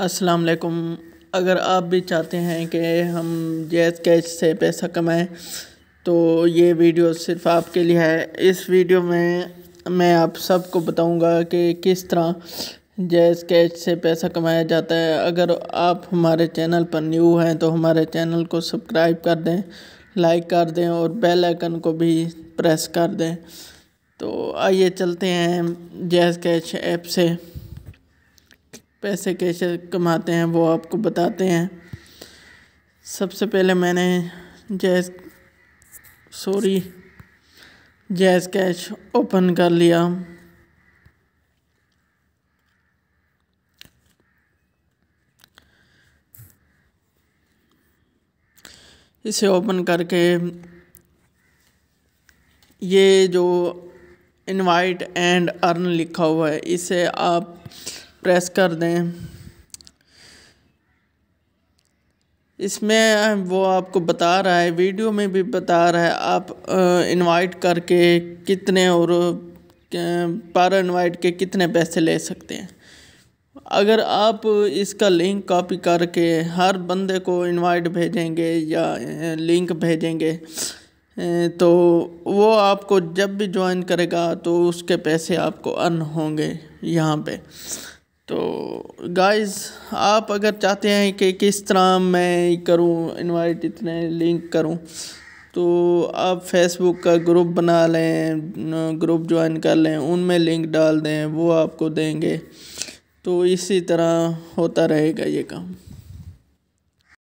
अस्सलाम वालेकुम अगर आप भी चाहते हैं कि हम जैज़ कैश से पैसा कमाएं तो ये वीडियो सिर्फ आपके लिए है इस वीडियो में मैं आप सबको बताऊंगा कि किस तरह जैज़ कैश से पैसा कमाया जाता है अगर आप हमारे चैनल पर न्यू हैं तो हमारे चैनल को सब्सक्राइब कर दें लाइक कर दें और बेल आइकन को भी प्रेस कर दें तो आइए चलते हैं जैज़ कैश ऐप से पैसे कैसे कमाते हैं वो आपको बताते हैं सबसे पहले मैंने जैस सॉरी जैस कैश ओपन कर लिया इसे ओपन करके ये जो इनवाइट एंड अर्न लिखा हुआ है इसे आप प्रेस कर दें इसमें वो आपको बता रहा है वीडियो में भी बता रहा है आप इनवाइट करके कितने और पर इनवाइट के कितने पैसे ले सकते हैं अगर आप इसका लिंक कॉपी करके हर बंदे को इनवाइट भेजेंगे या लिंक भेजेंगे तो वो आपको जब भी ज्वाइन करेगा तो उसके पैसे आपको अर्न होंगे यहाँ पे तो गाइस आप अगर चाहते हैं कि किस तरह मैं करूं इनवाइट इतने लिंक करूं तो आप फेसबुक का ग्रुप बना लें ग्रुप ज्वाइन कर लें उनमें लिंक डाल दें वो आपको देंगे तो इसी तरह होता रहेगा ये काम